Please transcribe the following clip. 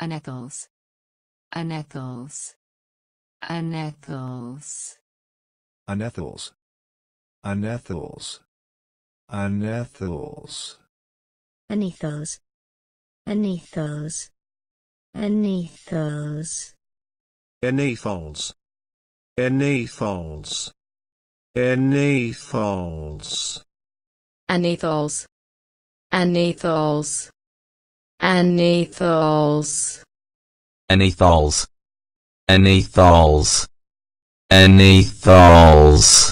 Anethals. Anethals. Anethals. Anethals. Anethals. Anethals. Anethos. Anethos. Anethos. Anethals. Anethals. Anethals. Anethals. Anethals. Anethals. Anethals. Anethals. Anethals.